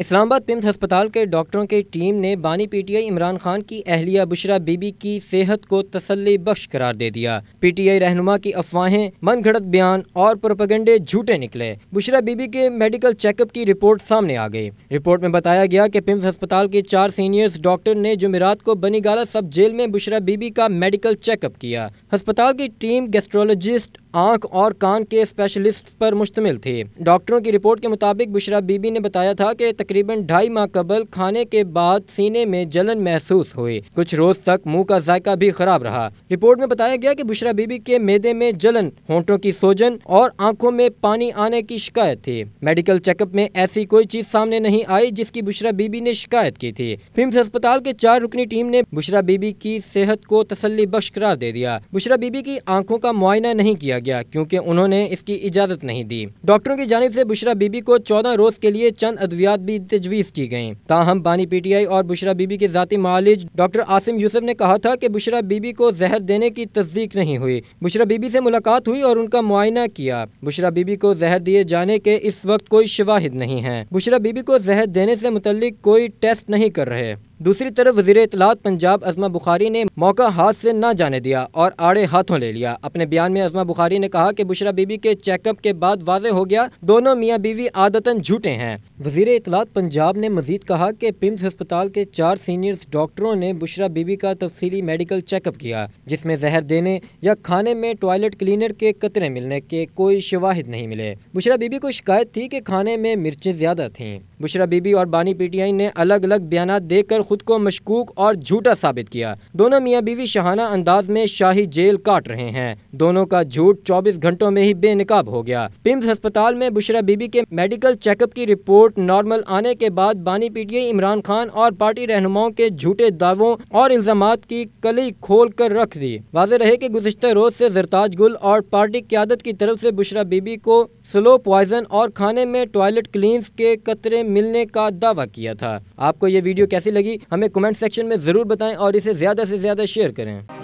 Islamabad PIMS अस्पताल के डॉक्टरों की टीम ने बानी पीटीआई इमरान खान की अहलिया बुशरा बीबी की सेहत को तसली बख्श करार दे दिया पीटीआई रहनुमा की अफवाहें मन घड़त बयान और प्रोपेगेंडे झूठे निकले बुशरा बीबी के मेडिकल चेकअप की रिपोर्ट सामने आ गई रिपोर्ट में बताया गया कि पिम्स अस्पताल के चार सीनियर्स डॉक्टर ने जुमेरात को बनीगाला सब जेल में बुशरा बीबी का मेडिकल चेकअप किया अस्पताल की टीम गेस्ट्रोलॉजिस्ट आंख और कान के स्पेशलिस्ट पर मुश्तमिल थे डॉक्टरों की रिपोर्ट के मुताबिक बुशरा बीबी ने बताया था कि तकरीबन ढाई माह कबल खाने के बाद सीने में जलन महसूस हुई कुछ रोज तक मुंह का जायका भी खराब रहा रिपोर्ट में बताया गया कि बुशरा बीबी के मेदे में जलन होंठों की सोजन और आंखों में पानी आने की शिकायत थी मेडिकल चेकअप में ऐसी कोई चीज सामने नहीं आई जिसकी बुशरा बीबी ने शिकायत की थी फिम्स अस्पताल के चार रुकनी टीम ने बुशरा बीबी की सेहत को तसली बख्श करार दे दिया बुशरा बीबी की आंखों का मुआयना नहीं किया गया क्योंकि उन्होंने इसकी इजाज़त नहीं दी डॉक्टरों की जानब से बुशरा बीबी को चौदह रोज़ के लिए चंद अद्वियात भी तजवीज़ की गई ताहम बानी पी टी आई और बुशरा बीबी के ज़ाती मालिज डॉक्टर आसिम यूसुफ ने कहा था कि बुशरा बीबी को जहर देने की तस्दीक नहीं हुई बुशरा बीबी से मुलाकात हुई और उनका मुआयना किया बुशरा बीबी को जहर दिए जाने के इस वक्त कोई शवाहिद नहीं है बुशरा बीबी को जहर देने से मुतल कोई टेस्ट नहीं कर रहे दूसरी तरफ वजीर इतलात पंजाब अजमा बुखारी ने मौका हाथ से ना जाने दिया और आड़े हाथों ले लिया अपने बयान में अजमा बुखारी ने कहा कि बुशरा बीबी के चेकअप के बाद वाजे हो गया दोनों मियाँ बीवी आदतन झूठे हैं वजीर इतलात पंजाब ने मजीद कहा कि पिम्स अस्पताल के चार सीनियर डॉक्टरों ने बुशरा बीबी का तफसीली मेडिकल चेकअप किया जिसमें जहर देने या खाने में टॉयलेट क्लीनर के कतरे मिलने के कोई शवाहिद नहीं मिले बुशरा बीबी को शिकायत थी कि खाने में मिर्चें ज्यादा थीं बुशरा बीबी और बानी पीटीआई ने अलग अलग बयान देकर खुद को मशकूक और झूठा साबित किया दोनों मियाँ बीवी शहाना अंदाज में शाही जेल काट रहे हैं दोनों का झूठ चौबीस घंटों में ही बेनकाब हो गया पिम्स अस्पताल में बुशरा बीबी के मेडिकल चेकअप की रिपोर्ट नॉर्मल आने के बाद बानी पीटीआई इमरान खान और पार्टी रहनुमाओं के झूठे दावों और इल्जाम की कली खोल कर रख दी वाज रहे की गुजशत रोज ऐसी जरताज गुल और पार्टी क्यादत की तरफ ऐसी बुशरा बीबी को स्लो पॉइजन और खाने में टॉयलेट क्लींस के कतरे मिलने का दावा किया था आपको ये वीडियो कैसी लगी हमें कमेंट सेक्शन में ज़रूर बताएं और इसे ज़्यादा से ज़्यादा शेयर करें